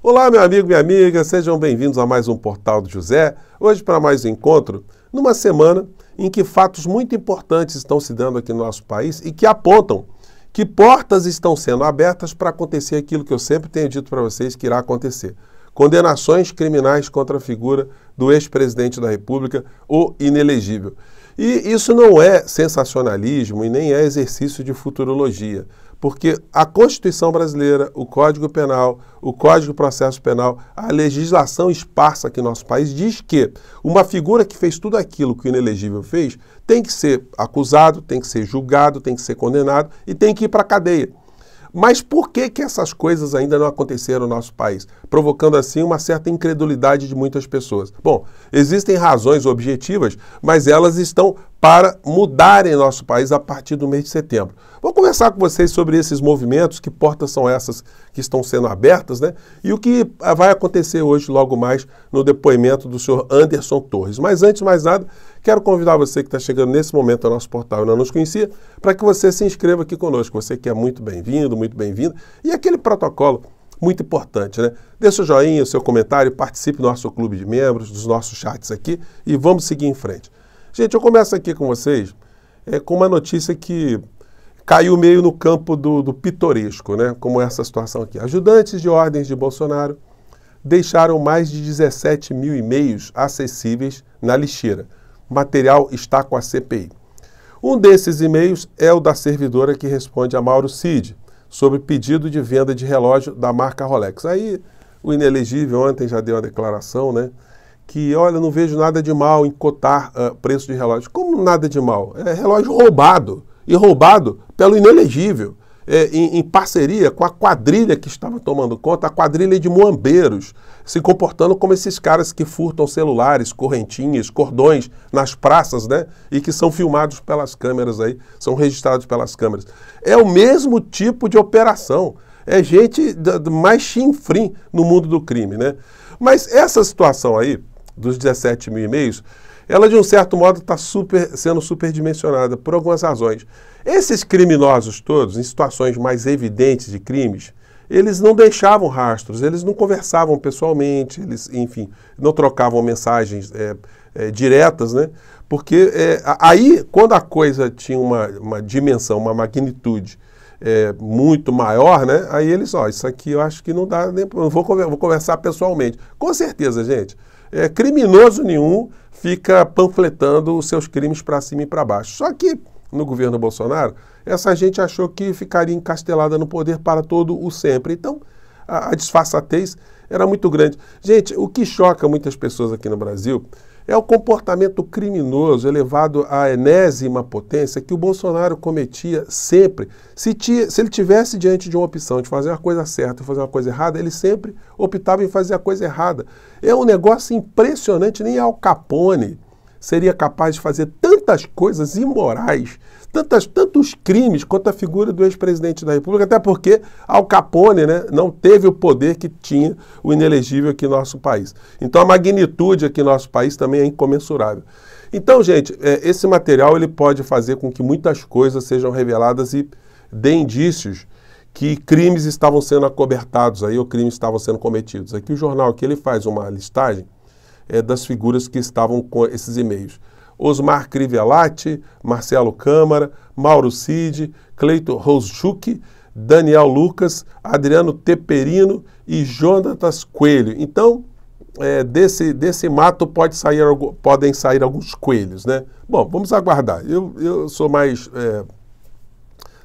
Olá, meu amigo, minha amiga, sejam bem-vindos a mais um Portal do José. Hoje, para mais um encontro, numa semana em que fatos muito importantes estão se dando aqui no nosso país e que apontam que portas estão sendo abertas para acontecer aquilo que eu sempre tenho dito para vocês que irá acontecer: condenações criminais contra a figura do ex-presidente da República, o inelegível. E isso não é sensacionalismo e nem é exercício de futurologia porque a Constituição brasileira, o Código Penal, o Código de Processo Penal, a legislação esparsa aqui no nosso país diz que uma figura que fez tudo aquilo que o inelegível fez tem que ser acusado, tem que ser julgado, tem que ser condenado e tem que ir para a cadeia. Mas por que, que essas coisas ainda não aconteceram no nosso país, provocando assim uma certa incredulidade de muitas pessoas? Bom, existem razões objetivas, mas elas estão para mudar em nosso país a partir do mês de setembro. Vou conversar com vocês sobre esses movimentos, que portas são essas que estão sendo abertas, né? E o que ah, vai acontecer hoje, logo mais, no depoimento do senhor Anderson Torres. Mas antes de mais nada, quero convidar você que está chegando nesse momento ao nosso portal e não nos conhecia, para que você se inscreva aqui conosco. Você que é muito bem-vindo, muito bem-vinda. E aquele protocolo muito importante, né? Dê seu joinha, seu comentário, participe do nosso clube de membros, dos nossos chats aqui e vamos seguir em frente. Gente, eu começo aqui com vocês é, com uma notícia que caiu meio no campo do, do pitoresco, né? como é essa situação aqui. Ajudantes de ordens de Bolsonaro deixaram mais de 17 mil e-mails acessíveis na lixeira. O material está com a CPI. Um desses e-mails é o da servidora que responde a Mauro Cid sobre pedido de venda de relógio da marca Rolex. Aí o inelegível ontem já deu uma declaração, né? Que olha, não vejo nada de mal em cotar uh, preço de relógio. Como nada de mal? É relógio roubado e roubado pelo inelegível, é, em, em, parceria com a quadrilha que estava tomando conta, a quadrilha de muambeiros, se comportando como esses caras que furtam celulares, correntinhas, cordões nas praças, né? E que são filmados pelas câmeras aí, são registrados pelas câmeras. É o mesmo tipo de operação. É gente da, mais chinfrim no mundo do crime, né? Mas essa situação aí, dos 17 mil e-mails, ela de um certo modo está super, sendo superdimensionada por algumas razões. Esses criminosos todos, em situações mais evidentes de crimes, eles não deixavam rastros, eles não conversavam pessoalmente, eles, enfim, não trocavam mensagens é, é, diretas, né? Porque é, aí, quando a coisa tinha uma, uma dimensão, uma magnitude é, muito maior, né? Aí eles, ó, isso aqui eu acho que não dá, nem, vou, vou conversar pessoalmente. Com certeza, gente é, criminoso nenhum fica panfletando os seus crimes para cima e para baixo. Só que no governo Bolsonaro, essa gente achou que ficaria encastelada no poder para todo o sempre. Então, a, a disfarçatez era muito grande. Gente, o que choca muitas pessoas aqui no Brasil é o comportamento criminoso elevado à enésima potência que o Bolsonaro cometia sempre. Se, tia, se ele tivesse diante de uma opção de fazer uma coisa certa e fazer uma coisa errada, ele sempre optava em fazer a coisa errada. É um negócio impressionante, nem Al Capone seria capaz de fazer tantas coisas imorais, tantas, tantos crimes quanto a figura do ex-presidente da República, até porque Al Capone né, não teve o poder que tinha o inelegível aqui no nosso país. Então a magnitude aqui no nosso país também é incomensurável. Então, gente, é, esse material ele pode fazer com que muitas coisas sejam reveladas e dê indícios que crimes estavam sendo acobertados aí ou crimes estavam sendo cometidos. Aqui o jornal aqui ele faz uma listagem é, das figuras que estavam com esses e-mails. Osmar Crivelati, Marcelo Câmara, Mauro Cid, Cleito Roschuk, Daniel Lucas, Adriano Teperino e Jonatas Coelho. Então, é, desse, desse mato pode sair, podem sair alguns coelhos, né? Bom, vamos aguardar. Eu, eu sou mais, é,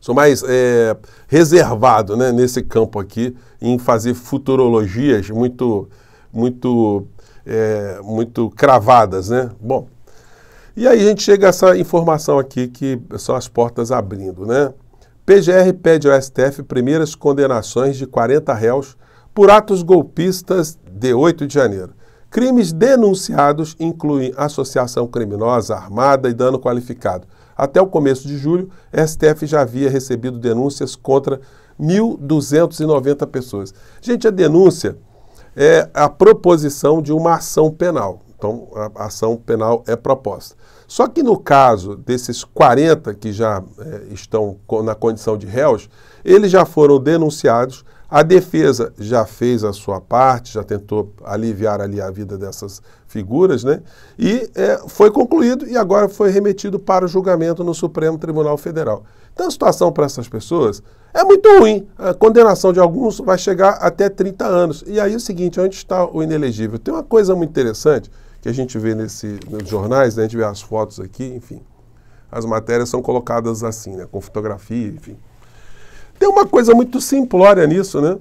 sou mais é, reservado né, nesse campo aqui, em fazer futurologias muito, muito é, muito cravadas, né? Bom, e aí a gente chega a essa informação aqui que são as portas abrindo, né? PGR pede ao STF primeiras condenações de 40 réus por atos golpistas de 8 de janeiro. Crimes denunciados incluem associação criminosa, armada e dano qualificado. Até o começo de julho, STF já havia recebido denúncias contra 1.290 pessoas. Gente, a denúncia é a proposição de uma ação penal. Então, a ação penal é proposta. Só que no caso desses 40 que já é, estão na condição de réus, eles já foram denunciados a defesa já fez a sua parte, já tentou aliviar ali a vida dessas figuras, né? E é, foi concluído e agora foi remetido para o julgamento no Supremo Tribunal Federal. Então a situação para essas pessoas é muito ruim. A condenação de alguns vai chegar até 30 anos. E aí é o seguinte, onde está o inelegível? Tem uma coisa muito interessante que a gente vê nesse, nos jornais, né? a gente vê as fotos aqui, enfim. As matérias são colocadas assim, né? com fotografia, enfim. Tem uma coisa muito simplória nisso, né?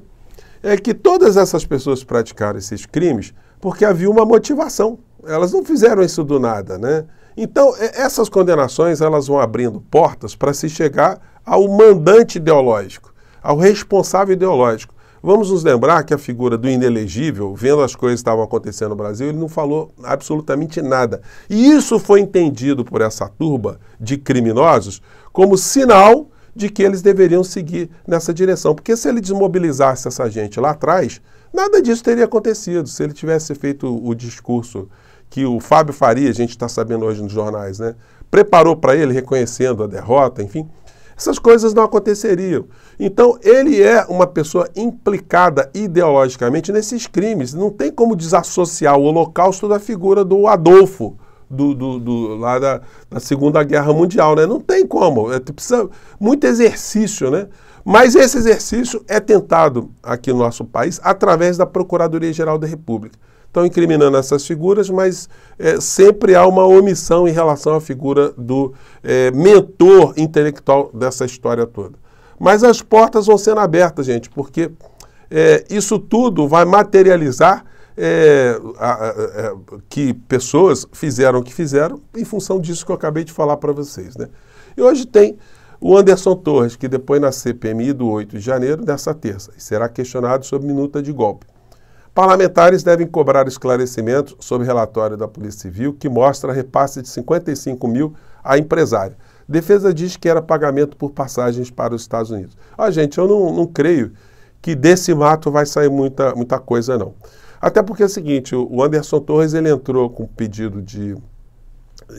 É que todas essas pessoas praticaram esses crimes porque havia uma motivação. Elas não fizeram isso do nada, né? Então, essas condenações elas vão abrindo portas para se chegar ao mandante ideológico, ao responsável ideológico. Vamos nos lembrar que a figura do inelegível, vendo as coisas que estavam acontecendo no Brasil, ele não falou absolutamente nada. E isso foi entendido por essa turba de criminosos como sinal de que eles deveriam seguir nessa direção. Porque se ele desmobilizasse essa gente lá atrás, nada disso teria acontecido. Se ele tivesse feito o discurso que o Fábio Faria, a gente está sabendo hoje nos jornais, né, preparou para ele, reconhecendo a derrota, enfim, essas coisas não aconteceriam. Então, ele é uma pessoa implicada ideologicamente nesses crimes. Não tem como desassociar o Holocausto da figura do Adolfo, do, do, do lá da, da, Segunda Guerra Mundial, né? Não tem como, é, precisa muito exercício, né? Mas esse exercício é tentado aqui no nosso país através da Procuradoria-Geral da República. Estão incriminando essas figuras, mas é, sempre há uma omissão em relação à figura do é, mentor intelectual dessa história toda. Mas as portas vão sendo abertas, gente, porque é, isso tudo vai materializar é, a, a, é, que pessoas fizeram o que fizeram em função disso que eu acabei de falar para vocês. Né? E hoje tem o Anderson Torres, que depois na CPMI do 8 de janeiro, dessa terça, será questionado sobre minuta de golpe. Parlamentares devem cobrar esclarecimentos sobre relatório da Polícia Civil que mostra repasse de 55 mil a empresário. Defesa diz que era pagamento por passagens para os Estados Unidos. Ah, gente, eu não, não creio que desse mato vai sair muita, muita coisa, não. Até porque é o seguinte, o Anderson Torres ele entrou com pedido de,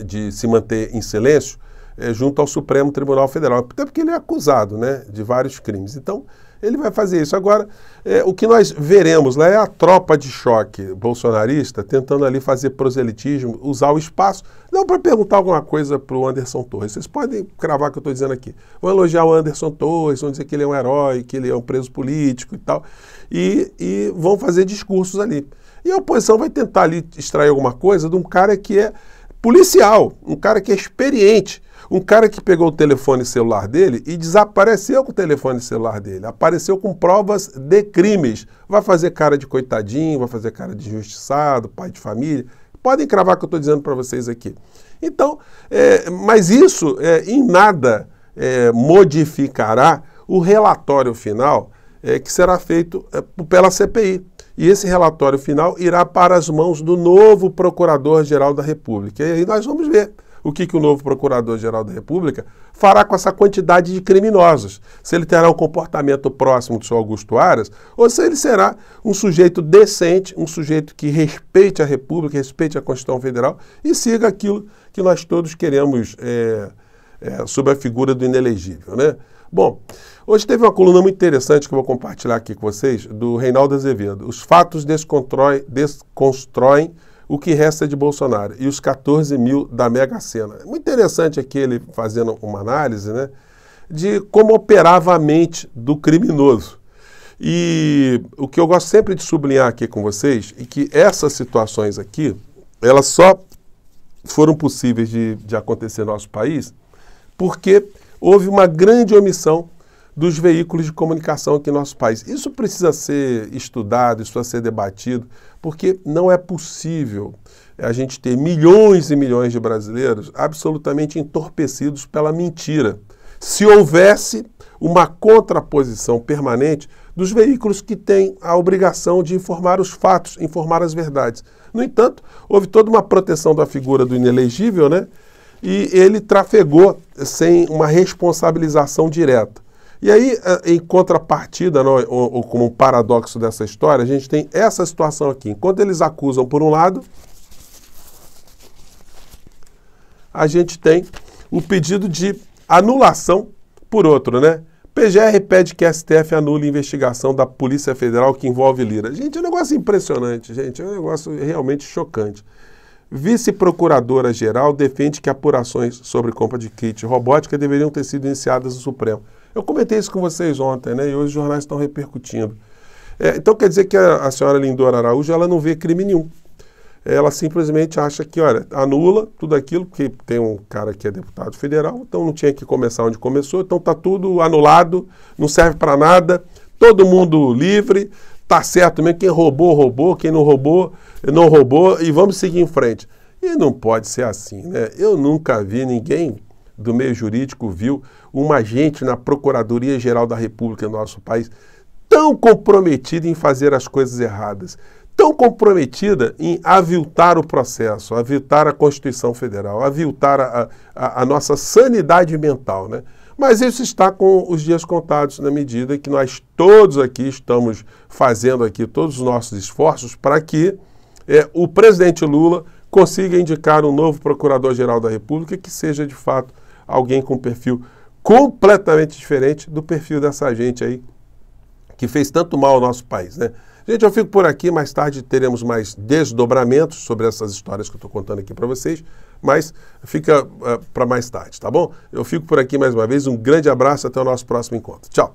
de se manter em silêncio é, junto ao Supremo Tribunal Federal, até porque ele é acusado né, de vários crimes. Então, ele vai fazer isso. Agora, é, o que nós veremos lá é a tropa de choque bolsonarista tentando ali fazer proselitismo, usar o espaço, não para perguntar alguma coisa para o Anderson Torres. Vocês podem cravar o que eu estou dizendo aqui. Vão elogiar o Anderson Torres, vão dizer que ele é um herói, que ele é um preso político e tal, e, e vão fazer discursos ali. E a oposição vai tentar ali extrair alguma coisa de um cara que é policial, um cara que é experiente um cara que pegou o telefone celular dele e desapareceu com o telefone celular dele, apareceu com provas de crimes. Vai fazer cara de coitadinho, vai fazer cara de injustiçado, pai de família. Podem cravar o que eu estou dizendo para vocês aqui. Então, é, mas isso é, em nada é, modificará o relatório final é, que será feito é, pela CPI. E esse relatório final irá para as mãos do novo Procurador-Geral da República. E aí nós vamos ver o que, que o novo Procurador-Geral da República fará com essa quantidade de criminosos. Se ele terá um comportamento próximo do seu Augusto Aras, ou se ele será um sujeito decente, um sujeito que respeite a República, respeite a Constituição Federal e siga aquilo que nós todos queremos é, é, sob a figura do inelegível. Né? Bom, hoje teve uma coluna muito interessante que eu vou compartilhar aqui com vocês, do Reinaldo Azevedo. Os fatos desconstroem o que resta de Bolsonaro e os 14 mil da Mega Sena. Muito interessante aqui ele fazendo uma análise né, de como operava a mente do criminoso. E o que eu gosto sempre de sublinhar aqui com vocês é que essas situações aqui, elas só foram possíveis de, de acontecer no nosso país porque houve uma grande omissão dos veículos de comunicação aqui no nosso país. Isso precisa ser estudado, isso precisa ser debatido, porque não é possível eh, a gente ter milhões e milhões de brasileiros absolutamente entorpecidos pela mentira. Se houvesse uma contraposição permanente dos veículos que têm a obrigação de informar os fatos, informar as verdades. No entanto, houve toda uma proteção da figura do inelegível, né? E ele trafegou sem uma responsabilização direta. E aí, em contrapartida, não, né, ou, ou como um paradoxo dessa história, a gente tem essa situação aqui. Enquanto eles acusam por um lado, a gente tem o um pedido de anulação por outro, né? PGR pede que a STF anule a investigação da Polícia Federal que envolve Lira. Gente, é um negócio impressionante, gente. É um negócio realmente chocante. Vice-procuradora-geral defende que apurações sobre compra de kit robótica deveriam ter sido iniciadas no Supremo. Eu comentei isso com vocês ontem, né? E hoje os jornais estão repercutindo. É, então quer dizer que a, a, senhora Lindora Araújo ela não vê crime nenhum. Ela simplesmente acha que, olha, anula tudo aquilo, porque tem um cara que é deputado federal, então não tinha que começar onde começou, então está tudo anulado, não serve para nada, todo mundo livre, tá certo mesmo, quem roubou, roubou, quem não roubou, não roubou, e vamos seguir em frente. E não pode ser assim, né? Eu nunca vi ninguém do meio jurídico viu uma gente na Procuradoria-Geral da República no nosso país tão comprometida em fazer as coisas erradas, tão comprometida em aviltar o processo, aviltar a Constituição Federal, aviltar a, a, a nossa sanidade mental, né? Mas isso está com os dias contados na medida que nós todos aqui estamos fazendo aqui todos os nossos esforços para que é, o presidente Lula consiga indicar um novo Procurador-Geral da República que seja de fato alguém com um perfil completamente diferente do perfil dessa gente aí que fez tanto mal ao nosso país, né? Gente, eu fico por aqui. Mais tarde teremos mais desdobramentos sobre essas histórias que eu estou contando aqui para vocês, mas fica uh, eh, para mais tarde, tá bom? Eu fico por aqui mais uma vez. Um grande abraço. Até o nosso próximo encontro. Tchau.